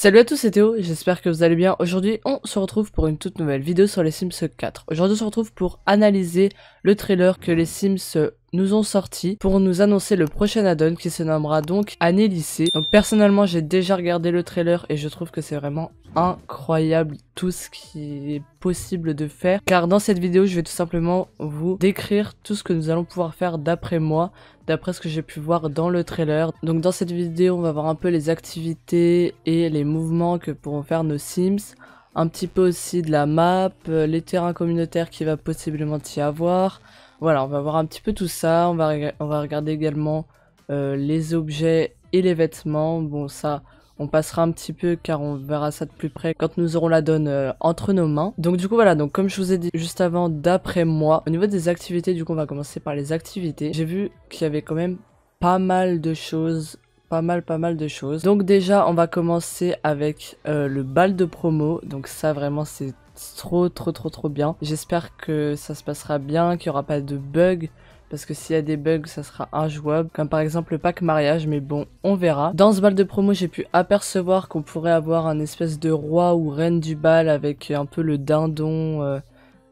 Salut à tous, c'est Théo, j'espère que vous allez bien. Aujourd'hui, on se retrouve pour une toute nouvelle vidéo sur les Sims 4. Aujourd'hui, on se retrouve pour analyser le trailer que les Sims nous ont sorti pour nous annoncer le prochain add-on qui se nommera donc Année lycée. Donc personnellement j'ai déjà regardé le trailer et je trouve que c'est vraiment incroyable tout ce qui est possible de faire car dans cette vidéo je vais tout simplement vous décrire tout ce que nous allons pouvoir faire d'après moi d'après ce que j'ai pu voir dans le trailer donc dans cette vidéo on va voir un peu les activités et les mouvements que pourront faire nos sims un petit peu aussi de la map, euh, les terrains communautaires qui va possiblement y avoir. Voilà, on va voir un petit peu tout ça. On va, on va regarder également euh, les objets et les vêtements. Bon, ça, on passera un petit peu car on verra ça de plus près quand nous aurons la donne euh, entre nos mains. Donc du coup voilà, donc comme je vous ai dit juste avant, d'après moi, au niveau des activités, du coup on va commencer par les activités. J'ai vu qu'il y avait quand même pas mal de choses pas mal pas mal de choses. Donc déjà on va commencer avec euh, le bal de promo, donc ça vraiment c'est trop trop trop trop bien. J'espère que ça se passera bien, qu'il n'y aura pas de bugs. Parce que s'il y a des bugs, ça sera injouable. Comme par exemple le pack mariage, mais bon, on verra. Dans ce bal de promo, j'ai pu apercevoir qu'on pourrait avoir un espèce de roi ou reine du bal avec un peu le dindon euh,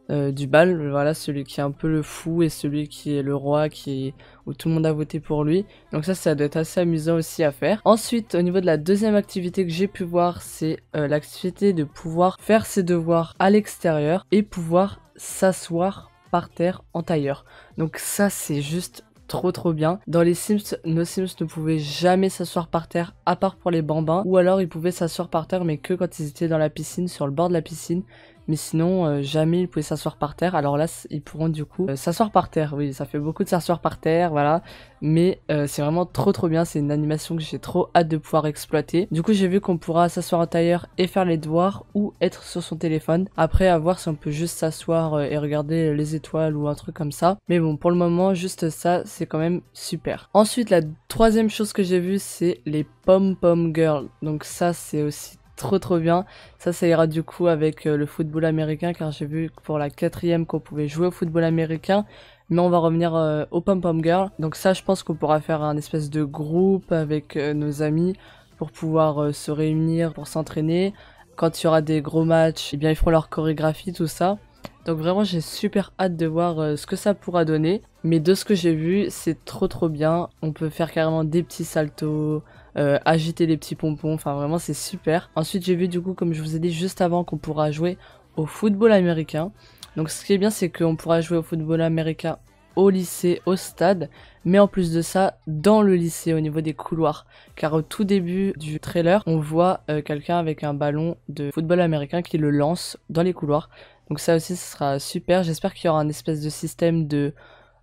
euh, du bal, voilà, celui qui est un peu le fou et celui qui est le roi, qui où tout le monde a voté pour lui. Donc ça, ça doit être assez amusant aussi à faire. Ensuite, au niveau de la deuxième activité que j'ai pu voir, c'est euh, l'activité de pouvoir faire ses devoirs à l'extérieur et pouvoir s'asseoir par terre en tailleur. Donc ça, c'est juste trop trop bien. Dans les Sims, nos Sims ne pouvaient jamais s'asseoir par terre à part pour les bambins ou alors ils pouvaient s'asseoir par terre mais que quand ils étaient dans la piscine, sur le bord de la piscine mais sinon, euh, jamais ils pouvaient s'asseoir par terre. Alors là, ils pourront du coup euh, s'asseoir par terre. Oui, ça fait beaucoup de s'asseoir par terre, voilà. Mais euh, c'est vraiment trop trop bien. C'est une animation que j'ai trop hâte de pouvoir exploiter. Du coup, j'ai vu qu'on pourra s'asseoir en tailleur et faire les devoirs ou être sur son téléphone. Après, à voir si on peut juste s'asseoir et regarder les étoiles ou un truc comme ça. Mais bon, pour le moment, juste ça, c'est quand même super. Ensuite, la troisième chose que j'ai vue, c'est les pom-pom girls. Donc ça, c'est aussi trop trop bien. Ça, ça ira du coup avec euh, le football américain, car j'ai vu pour la quatrième qu'on pouvait jouer au football américain. Mais on va revenir euh, au Pom Pom Girl. Donc ça, je pense qu'on pourra faire un espèce de groupe avec euh, nos amis pour pouvoir se réunir, pour s'entraîner. Quand il y aura des gros matchs, et eh bien, ils feront leur chorégraphie, tout ça. Donc vraiment, j'ai super hâte de voir ce que ça pourra donner. Mais de ce que j'ai vu, c'est trop trop bien. On peut faire carrément des petits saltos, euh, agiter les petits pompons. Enfin, vraiment, c'est super. Ensuite, j'ai vu, du coup, comme je vous ai dit juste avant, qu'on pourra jouer au football américain. Donc, ce qui est bien, c'est qu'on pourra jouer au football américain au lycée, au stade, mais en plus de ça, dans le lycée, au niveau des couloirs. Car au tout début du trailer, on voit euh, quelqu'un avec un ballon de football américain qui le lance dans les couloirs. Donc ça aussi, ce sera super. J'espère qu'il y aura un espèce de système de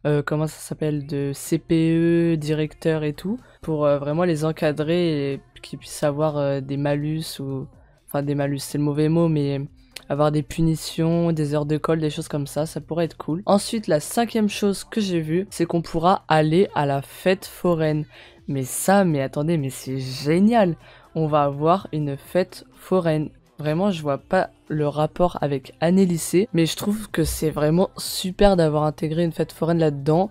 euh, comment ça s'appelle, de CPE, directeur et tout, pour euh, vraiment les encadrer et qu'ils puissent avoir euh, des malus ou. Enfin, des malus, c'est le mauvais mot, mais avoir des punitions, des heures de colle, des choses comme ça, ça pourrait être cool. Ensuite, la cinquième chose que j'ai vu c'est qu'on pourra aller à la fête foraine. Mais ça, mais attendez, mais c'est génial! On va avoir une fête foraine Vraiment, je vois pas le rapport avec année lycée, mais je trouve que c'est vraiment super d'avoir intégré une fête foraine là-dedans.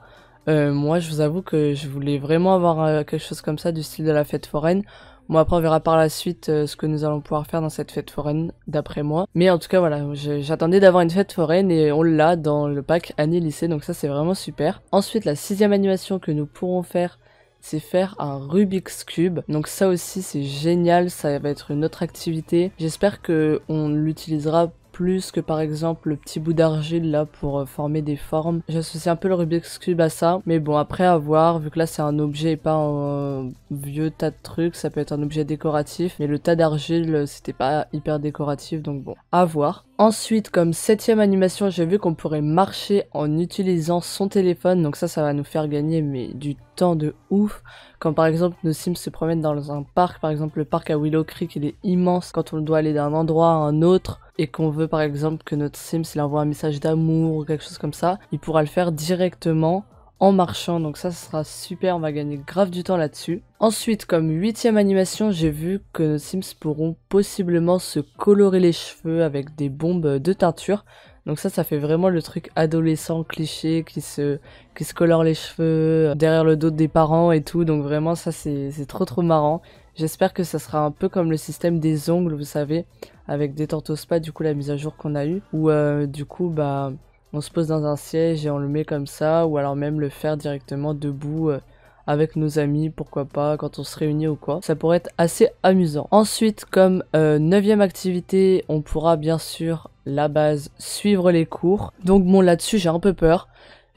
Euh, moi, je vous avoue que je voulais vraiment avoir euh, quelque chose comme ça du style de la fête foraine. Bon, après, on verra par la suite euh, ce que nous allons pouvoir faire dans cette fête foraine, d'après moi. Mais en tout cas, voilà, j'attendais d'avoir une fête foraine et on l'a dans le pack année lycée, donc ça, c'est vraiment super. Ensuite, la sixième animation que nous pourrons faire c'est faire un Rubik's Cube. Donc ça aussi c'est génial, ça va être une autre activité. J'espère que on l'utilisera plus que par exemple le petit bout d'argile là pour euh, former des formes. J'associe un peu le Rubik's Cube à ça, mais bon après à voir, vu que là c'est un objet et pas un vieux tas de trucs, ça peut être un objet décoratif, mais le tas d'argile c'était pas hyper décoratif donc bon, à voir. Ensuite, comme septième animation, j'ai vu qu'on pourrait marcher en utilisant son téléphone. Donc ça, ça va nous faire gagner mais du temps de ouf. Quand par exemple nos sims se promènent dans un parc, par exemple le parc à Willow Creek, il est immense. Quand on doit aller d'un endroit à un autre, et qu'on veut par exemple que notre Sims il envoie un message d'amour ou quelque chose comme ça, il pourra le faire directement en marchant. Donc ça, ça sera super, on va gagner grave du temps là-dessus. Ensuite, comme huitième animation, j'ai vu que nos Sims pourront possiblement se colorer les cheveux avec des bombes de teinture. Donc ça, ça fait vraiment le truc adolescent cliché qui se, qui se colore les cheveux derrière le dos des parents et tout. Donc vraiment, ça, c'est trop trop marrant. J'espère que ça sera un peu comme le système des ongles, vous savez, avec des au spa, du coup la mise à jour qu'on a eue, Ou euh, du coup bah on se pose dans un siège et on le met comme ça, ou alors même le faire directement debout euh, avec nos amis, pourquoi pas, quand on se réunit ou quoi. Ça pourrait être assez amusant. Ensuite, comme euh, neuvième activité, on pourra bien sûr, la base, suivre les cours. Donc bon, là-dessus, j'ai un peu peur.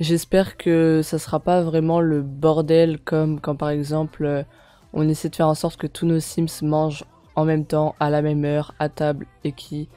J'espère que ça sera pas vraiment le bordel comme quand par exemple on essaie de faire en sorte que tous nos Sims mangent en même temps, à la même heure, à table et qui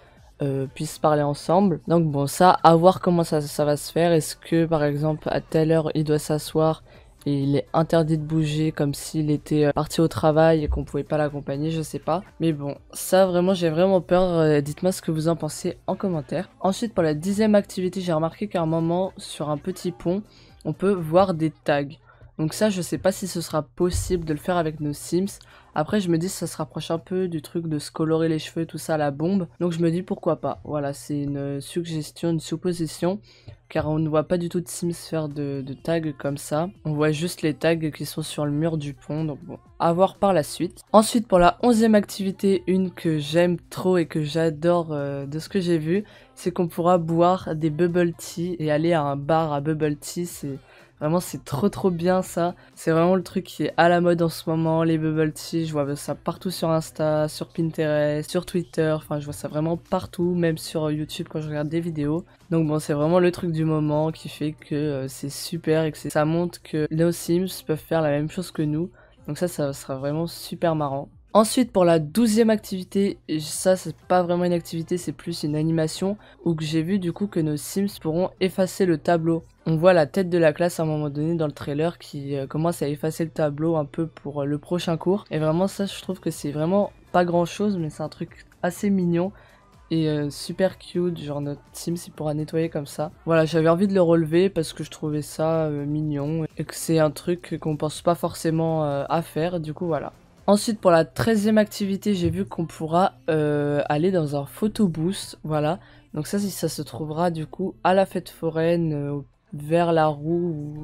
euh, puissent parler ensemble. Donc bon, ça, à voir comment ça, ça va se faire. Est-ce que par exemple à telle heure il doit s'asseoir et il est interdit de bouger comme s'il était euh, parti au travail et qu'on pouvait pas l'accompagner, je sais pas. Mais bon, ça vraiment j'ai vraiment peur, euh, dites-moi ce que vous en pensez en commentaire. Ensuite pour la dixième activité, j'ai remarqué qu'à un moment sur un petit pont, on peut voir des tags. Donc ça, je sais pas si ce sera possible de le faire avec nos Sims. Après, je me dis que ça se rapproche un peu du truc de se colorer les cheveux, tout ça, à la bombe. Donc je me dis pourquoi pas. Voilà, c'est une suggestion, une supposition. Car on ne voit pas du tout de Sims faire de, tags comme ça. On voit juste les tags qui sont sur le mur du pont. Donc bon, à voir par la suite. Ensuite, pour la onzième activité, une que j'aime trop et que j'adore euh, de ce que j'ai vu, c'est qu'on pourra boire des bubble tea et aller à un bar à bubble tea. C'est Vraiment, c'est trop trop bien ça. C'est vraiment le truc qui est à la mode en ce moment, les bubble tea. Je vois ça partout sur Insta, sur Pinterest, sur Twitter. Enfin, je vois ça vraiment partout, même sur euh, YouTube quand je regarde des vidéos. Donc bon, c'est vraiment le truc du moment qui fait que euh, c'est super et que ça montre que nos Sims peuvent faire la même chose que nous. Donc ça, ça sera vraiment super marrant. Ensuite, pour la douzième activité, ça c'est pas vraiment une activité, c'est plus une animation, où que j'ai vu du coup que nos Sims pourront effacer le tableau. On voit la tête de la classe à un moment donné dans le trailer qui euh, commence à effacer le tableau un peu pour euh, le prochain cours. Et vraiment ça je trouve que c'est vraiment pas grand chose, mais c'est un truc assez mignon et euh, super cute, genre notre Sims il pourra nettoyer comme ça. Voilà, j'avais envie de le relever parce que je trouvais ça mignon et que c'est un truc qu'on pense pas forcément à faire, du coup voilà. Ensuite, pour la 13e activité, j'ai vu qu'on pourra euh, aller dans un photo boost. Voilà. Donc ça, ça se trouvera du coup à la fête foraine, euh, vers la roue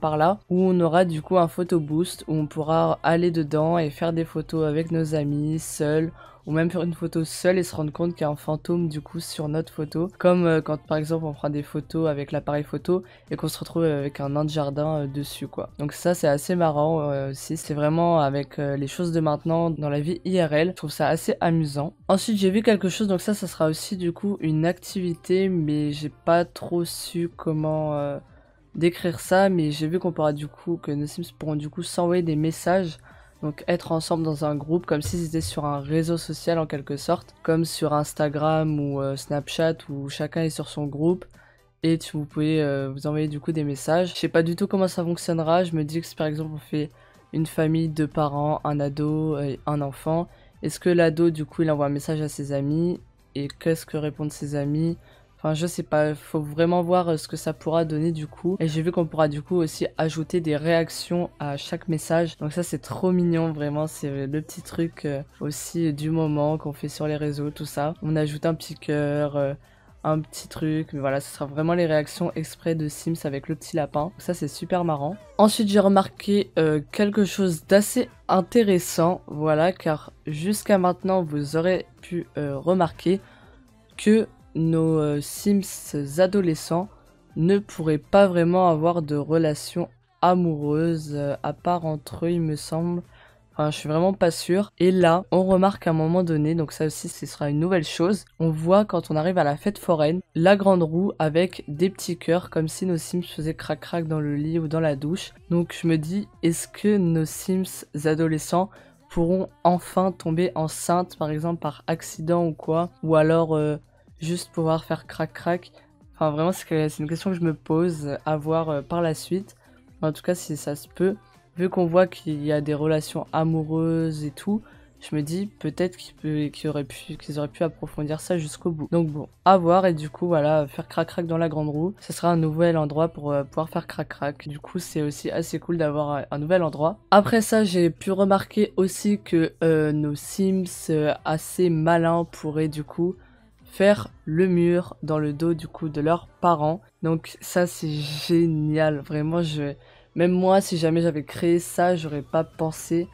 par là, où on aura du coup un photo boost, où on pourra aller dedans et faire des photos avec nos amis, seuls, ou même faire une photo seule et se rendre compte qu'il y a un fantôme du coup sur notre photo. Comme euh, quand par exemple on prend des photos avec l'appareil photo et qu'on se retrouve avec un nain de jardin euh, dessus quoi. Donc ça c'est assez marrant si euh, aussi, c'est vraiment avec les choses de maintenant dans la vie IRL, je trouve ça assez amusant. Ensuite j'ai vu quelque chose, donc ça ça sera aussi du coup une activité mais j'ai pas trop su comment d'écrire ça, mais j'ai vu qu'on pourra du coup, que nos Sims pourront du coup s'envoyer des messages, donc être ensemble dans un groupe comme si étaient sur un réseau social en quelque sorte, comme sur Instagram ou euh, Snapchat où chacun est sur son groupe et tu, vous pouvez euh, vous envoyer du coup des messages. Je sais pas du tout comment ça fonctionnera, je me dis que si par exemple on fait une famille, deux parents, un ado, et un enfant, est-ce que l'ado du coup il envoie un message à ses amis et qu'est-ce que répondent ses amis Enfin, je sais pas, faut vraiment voir euh, ce que ça pourra donner du coup. Et j'ai vu qu'on pourra du coup aussi ajouter des réactions à chaque message. Donc ça, c'est trop mignon, vraiment. C'est euh, le petit truc euh, aussi du moment qu'on fait sur les réseaux, tout ça. On ajoute un petit cœur. un petit truc. Mais voilà, ce sera vraiment les réactions exprès de Sims avec le petit lapin. Ça, c'est super marrant. Ensuite, j'ai remarqué quelque chose d'assez intéressant. Voilà, car jusqu'à maintenant, vous aurez pu remarquer que nos euh, Sims adolescents ne pourraient pas vraiment avoir de relation amoureuse, euh, à part entre eux, il me semble. Enfin, je suis vraiment pas sûr Et là, on remarque à un moment donné, donc ça aussi, ce sera une nouvelle chose. On voit quand on arrive à la fête foraine, la grande roue avec des petits cœurs, comme si nos Sims faisaient crac-crac dans le lit ou dans la douche. Donc je me dis, est-ce que nos Sims adolescents pourront enfin tomber enceintes, par exemple par accident ou quoi, ou alors euh, juste pouvoir faire crac crac Enfin, vraiment, c'est une question que je me pose à voir euh, par la suite. En tout cas, si ça se peut, vu qu'on voit qu'il y a des relations amoureuses et tout, je me dis peut-être qu'ils auraient, pu, approfondir ça jusqu'au bout. Donc bon, à voir et du coup voilà, faire crac crac dans la grande roue, ce sera un nouvel endroit pour euh, pouvoir faire crac crac. Du coup c'est aussi assez cool d'avoir euh, un, nouvel endroit. Après ça j'ai pu remarquer aussi que nos Sims assez malins pourraient du coup faire le mur dans le dos du coup de leurs parents. Donc ça c'est génial, vraiment je même moi si jamais j'avais créé ça, j'aurais pas pensé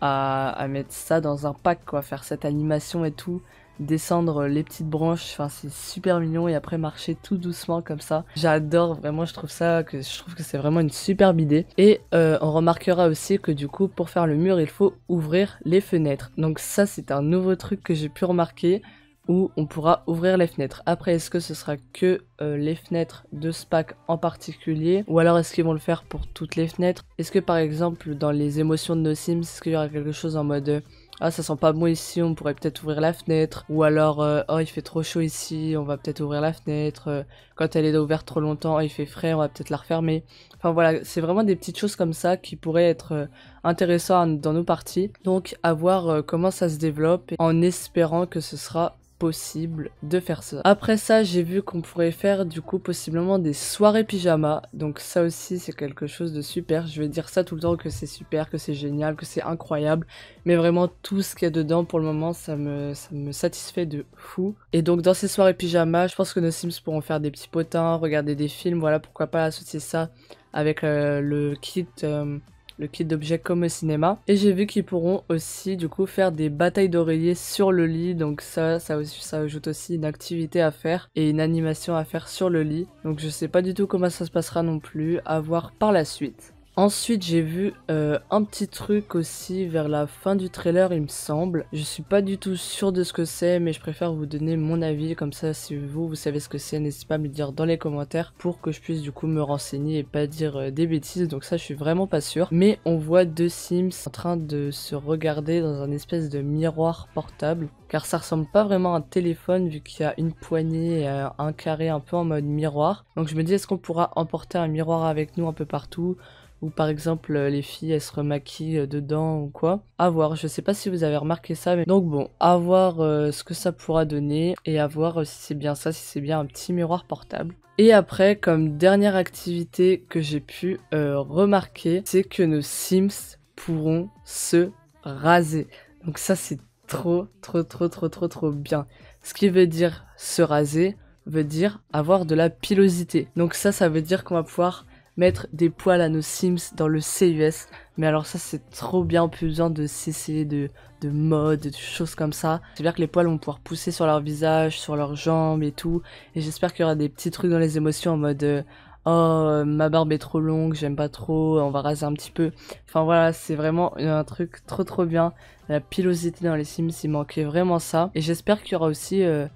à... mettre ça dans un pack quoi, faire cette animation et tout, descendre les petites branches, enfin c'est super mignon et après marcher tout doucement comme ça. J'adore vraiment, je trouve ça que je trouve que c'est vraiment une superbe idée et euh, on remarquera aussi que du coup pour faire le mur, il faut ouvrir les fenêtres. Donc ça c'est un nouveau truc que j'ai pu remarquer où on pourra ouvrir les fenêtres. Après, est-ce que ce sera que euh, les fenêtres de ce pack en particulier Ou alors est-ce qu'ils vont le faire pour toutes les fenêtres Est-ce que par exemple dans les émotions de nos sims, est-ce qu'il y aura quelque chose en mode... Euh, ah, ça sent pas bon ici, on pourrait peut-être ouvrir la fenêtre. Ou alors, euh, oh, il fait trop chaud ici, on va peut-être ouvrir la fenêtre. Quand elle est ouverte trop longtemps, il fait frais, on va peut-être la refermer. Enfin voilà, c'est vraiment des petites choses comme ça qui pourraient être intéressantes dans nos parties. Donc, à voir comment ça se développe en espérant que ce sera possible de faire ça. Après ça, j'ai vu qu'on pourrait faire du coup possiblement des soirées pyjama. Donc ça aussi, c'est quelque chose de super. Je vais dire ça tout le temps que c'est super, que c'est génial, que c'est incroyable. Mais vraiment, tout ce qu'il y a dedans pour le moment, ça me, me satisfait de fou. Et donc dans ces soirées pyjama, je pense que nos Sims pourront faire des petits potins, regarder des films. Voilà, pourquoi pas associer ça avec euh, le kit... Euh, le kit d'objets comme au cinéma. Et j'ai vu qu'ils pourront aussi du coup faire des batailles d'oreillers sur le lit, donc ça, ça, ça ajoute aussi une activité à faire et une animation à faire sur le lit. Donc je sais pas du tout comment ça se passera non plus, à voir par la suite. Ensuite, j'ai vu euh, un petit truc aussi vers la fin du trailer, il me semble. Je suis pas du tout sûr de ce que c'est, mais je préfère vous donner mon avis. Comme ça, si vous, vous savez ce que c'est, n'hésitez pas à me le dire dans les commentaires pour que je puisse du coup me renseigner et pas dire euh, des bêtises. Donc ça, je suis vraiment pas sûr. Mais on voit deux Sims en train de se regarder dans un espèce de miroir portable. Car ça ressemble pas vraiment à un téléphone vu qu'il y a une poignée et euh, un carré un peu en mode miroir. Donc je me dis, est-ce qu'on pourra emporter un miroir avec nous un peu partout ou par exemple euh, les filles elles se remaquillent euh, dedans ou quoi. À voir, je sais pas si vous avez remarqué ça, mais donc bon, à voir euh, ce que ça pourra donner et à voir si c'est bien ça, si c'est bien un petit miroir portable. Et après, comme dernière activité que j'ai pu remarquer, c'est que nos Sims pourront se raser. Donc ça c'est trop trop trop trop trop trop bien. Ce qui veut dire se raser veut dire avoir de la pilosité. Donc ça ça veut dire qu'on va pouvoir mettre des poils à nos Sims dans le CUS. Mais alors ça c'est trop bien, plus besoin de CC, de, de mode, de choses comme ça. c'est dire que les poils vont pouvoir pousser sur leur visage, sur leurs jambes et tout. Et j'espère qu'il y aura des petits trucs dans les émotions en mode... Euh, oh euh, ma barbe est trop longue, j'aime pas trop, on va raser un petit peu. Enfin voilà, c'est vraiment un truc trop trop bien. La pilosité dans les Sims, il manquait vraiment ça. Et j'espère qu'il y aura aussi euh,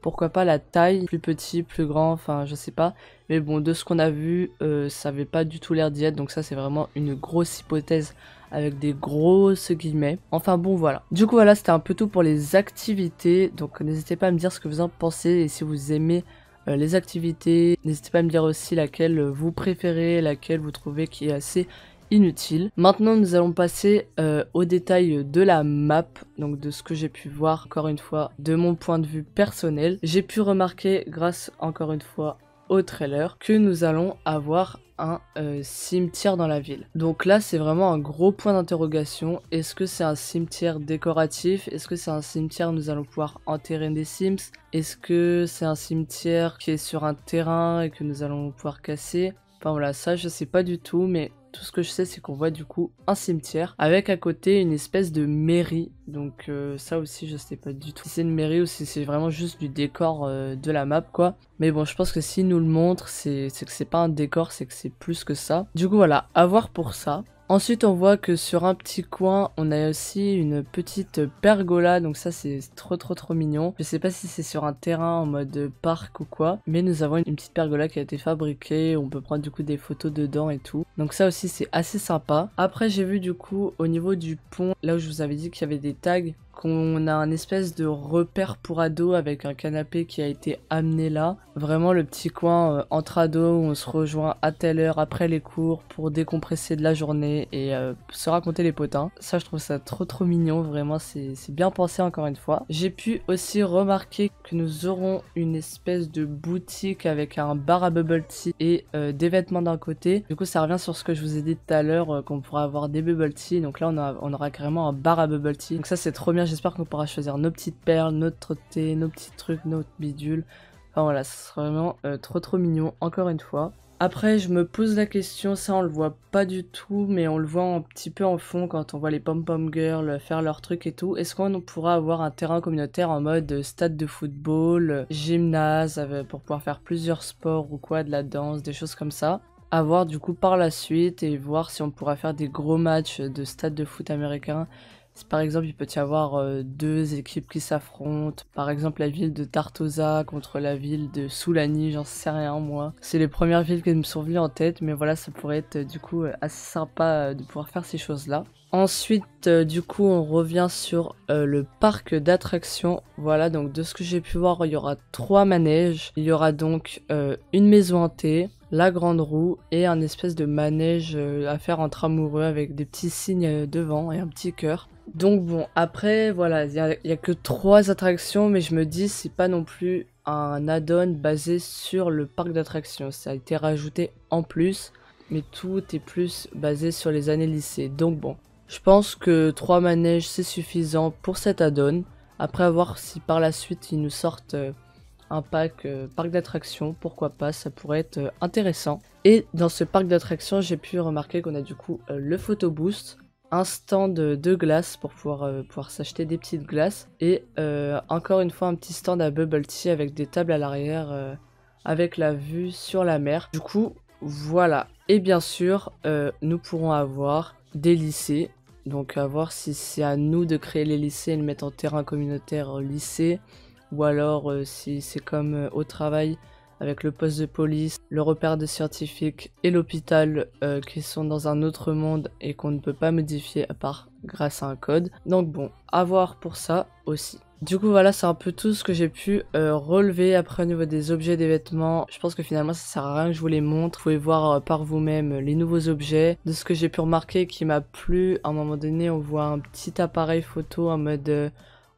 pourquoi pas la taille, plus petit, plus grand, enfin je sais pas. Mais bon, de ce qu'on a vu, euh, ça avait pas du tout l'air d'y être, donc ça c'est vraiment une grosse hypothèse avec des grosses guillemets. Enfin bon, voilà. Du coup, voilà, c'était un peu tout pour les activités, donc n'hésitez pas à me dire ce que vous en pensez et si vous aimez euh, les activités. N'hésitez pas à me dire aussi laquelle vous préférez, laquelle vous trouvez qui est assez inutile. Maintenant, nous allons passer euh, au détail de la map, donc de ce que j'ai pu voir, encore une fois, de mon point de vue personnel. J'ai pu remarquer, grâce encore une fois au trailer, que nous allons avoir un euh, cimetière dans la ville. Donc là, c'est vraiment un gros point d'interrogation. Est-ce que c'est un cimetière décoratif Est-ce que c'est un cimetière où nous allons pouvoir enterrer des Sims Est-ce que c'est un cimetière qui est sur un terrain et que nous allons pouvoir casser Enfin voilà, ça je sais pas du tout, mais tout ce que je sais, c'est qu'on voit du coup un cimetière avec à côté une espèce de mairie. Donc euh, ça aussi, je sais pas du tout si c'est une mairie ou si c'est vraiment juste du décor euh, de la map, quoi. Mais bon, je pense que s'il nous le montre, c'est que c'est pas un décor, c'est que c'est plus que ça. Du coup, voilà, à voir pour ça. Ensuite, on voit que sur un petit coin, on a aussi une petite pergola. Donc ça, c'est trop trop trop mignon. Je sais pas si c'est sur un terrain en mode parc ou quoi. Mais nous avons une petite pergola qui a été fabriquée. On peut prendre du coup des photos dedans et tout. Donc ça aussi, c'est assez sympa. Après, j'ai vu du coup au niveau du pont, là où je vous avais dit qu'il y avait des tags qu'on a un espèce de repère pour ados avec un canapé qui a été amené là. Vraiment le petit coin euh, entre ados où on se rejoint à telle heure après les cours pour décompresser de la journée et euh, se raconter les potins. Ça je trouve ça trop trop mignon, vraiment c'est bien pensé encore une fois. J'ai pu aussi remarquer que nous aurons une espèce de boutique avec un bar à bubble tea et euh, des vêtements d'un côté. Du coup ça revient sur ce que je vous ai dit tout à l'heure qu'on pourra avoir des bubble tea. Donc là on, a, on aura carrément un bar à bubble tea. Donc ça c'est trop j'espère qu'on pourra choisir nos petites perles, notre thé, nos petits trucs, notre bidule. Enfin voilà, ce vraiment euh, trop trop mignon, encore une fois. Après, je me pose la question, ça on le voit pas du tout, mais on le voit un petit peu en fond quand on voit les pom-pom girls faire leurs trucs et tout. Est-ce qu'on pourra avoir un terrain communautaire en mode stade de football, gymnase, euh, pour pouvoir faire plusieurs sports ou quoi, de la danse, des choses comme ça avoir voir du coup par la suite et voir si on pourra faire des gros matchs de stade de foot américain par exemple il peut y avoir euh, deux équipes qui s'affrontent, par exemple la ville de Tartosa contre la ville de Soulani, j'en sais rien moi. C'est les premières villes qui me sont venues en tête, mais voilà, ça pourrait être euh, du coup euh, assez sympa de pouvoir faire ces choses-là. Ensuite, euh, du coup, on revient sur euh, le parc d'attractions. Voilà, donc de ce que j'ai pu voir, il y aura trois manèges. Il y aura donc euh, une maison hantée, la grande roue et un espèce de manège à faire entre amoureux avec des petits signes devant et un petit cœur. Donc bon, après, voilà, il n'y a, que trois attractions, mais je me dis, c'est pas non plus un add-on basé sur le parc d'attractions. Ça a été rajouté en plus. Mais tout est plus basé sur les années lycée. Donc bon, je pense que 3 manèges c'est suffisant pour cet add-on. Après avoir si par la suite ils nous sortent euh, un pack euh, parc d'attractions, pourquoi pas, ça pourrait être euh, intéressant. Et dans ce parc d'attractions, j'ai pu remarquer qu'on a du coup le photo boost, un stand de glace pour pouvoir, pouvoir s'acheter des petites glaces, et encore une fois un petit stand à bubble tea avec des tables à l'arrière, avec la vue sur la mer. Du coup, voilà. Et bien sûr, nous pourrons avoir des lycées donc à voir si c'est à nous de créer les lycées et le mettre en terrain communautaire euh, lycée, ou alors euh, si c'est comme euh, au travail avec le poste de police, le repère de scientifiques et l'hôpital qui sont dans un autre monde et qu'on ne peut pas modifier à part grâce à un code. Donc bon, à voir pour ça aussi. Du coup, voilà, c'est un peu tout ce que j'ai pu euh, relever après au niveau des objets, des vêtements. Je pense que finalement, ça sert à rien que je vous les montre. Vous pouvez voir euh, par vous-même euh, les nouveaux objets. De ce que j'ai pu remarquer qui m'a plu, à un moment donné, on voit un petit appareil photo en mode...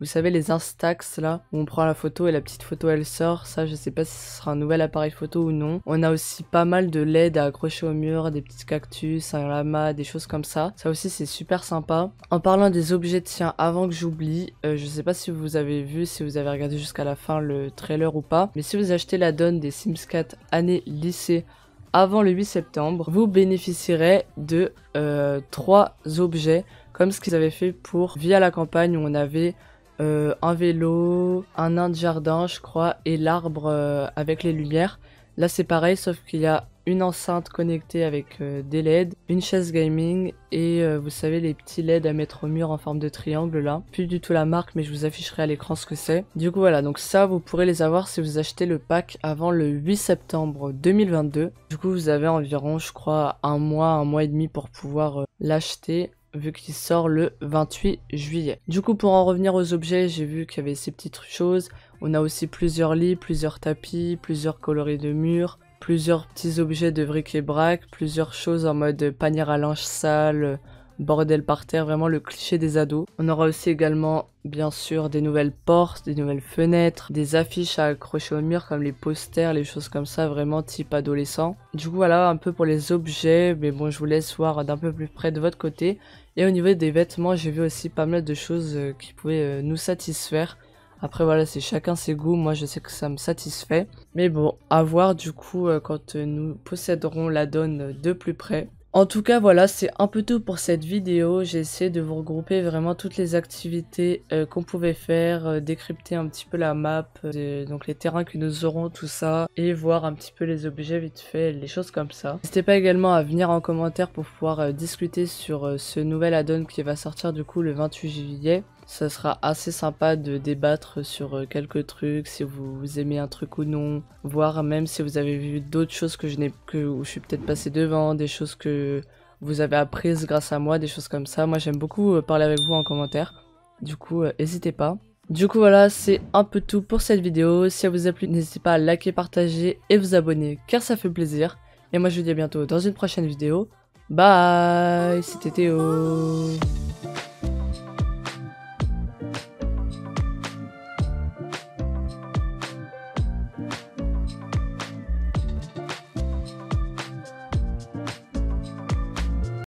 Vous savez, les Instax là, où on prend la photo et la petite photo elle sort. Ça, je sais pas si ce sera un nouvel appareil photo ou non. On a aussi pas mal de LED à accrocher au mur, des petits cactus, un lama, des choses comme ça. Ça aussi, c'est super sympa. En parlant des objets, de tiens, avant que j'oublie, euh, je sais pas si vous avez vu, si vous avez regardé jusqu'à la fin le trailer ou pas, mais si vous achetez la donne des Sims 4 année lycée avant le 8 septembre, vous bénéficierez de 3 euh, objets, comme ce qu'ils avaient fait pour Via la campagne où on avait euh, un vélo, un nain de jardin, je crois, et l'arbre euh, avec les lumières. Là, c'est pareil, sauf qu'il y a une enceinte connectée avec euh, des LED, une chaise gaming et vous savez les petits LED à mettre au mur en forme de triangle là. Plus du tout la marque, mais je vous afficherai à l'écran ce que c'est. Du coup, voilà, donc ça, vous pourrez les avoir si vous achetez le pack avant le 8 septembre 2022. Du coup, vous avez environ, je crois, un mois, un mois et demi pour pouvoir l'acheter vu qu'il sort le 28 juillet. Du coup, pour en revenir aux objets, j'ai vu qu'il y avait ces petites choses. On a aussi plusieurs lits, plusieurs tapis, plusieurs coloris de murs, plusieurs petits objets de briques et brac, plusieurs choses en mode panier à linge sale, bordel par terre, vraiment le cliché des ados. On aura aussi également bien sûr des nouvelles portes, des nouvelles fenêtres, des affiches à accrocher au mur comme les posters, les choses comme ça, vraiment type adolescent. Du coup voilà un peu pour les objets, mais bon je vous laisse voir d'un peu plus près de votre côté. Et au niveau des vêtements, j'ai vu aussi pas mal de choses euh, qui pouvaient euh, nous satisfaire. Après voilà, c'est chacun ses goûts, moi je sais que ça me satisfait. Mais bon, à voir du coup euh, quand nous posséderons la donne de plus près. En tout cas, voilà, c'est un peu tout pour cette vidéo. J'ai essayé de vous regrouper vraiment toutes les activités euh, qu'on pouvait faire, euh, décrypter un petit peu la map, euh, donc les terrains que nous aurons, tout ça, et voir un petit peu les objets vite fait, les choses comme ça. N'hésitez pas également à venir en commentaire pour pouvoir discuter sur ce nouvel add-on qui va sortir du coup le 28 juillet ça sera assez sympa de débattre sur euh, quelques trucs, si vous aimez un truc ou non, voire même si vous avez vu d'autres choses que je n'ai que où je suis peut-être passé devant, des choses que vous avez apprises grâce à moi, des choses comme ça. Moi j'aime beaucoup euh, parler avec vous en commentaire. Du coup, euh, n'hésitez pas. Du coup voilà, c'est un peu tout pour cette vidéo. Si elle vous a plu, n'hésitez pas à liker, partager et vous abonner car ça fait plaisir. Et moi je vous dis à bientôt dans une prochaine vidéo. Bye, c'était Théo.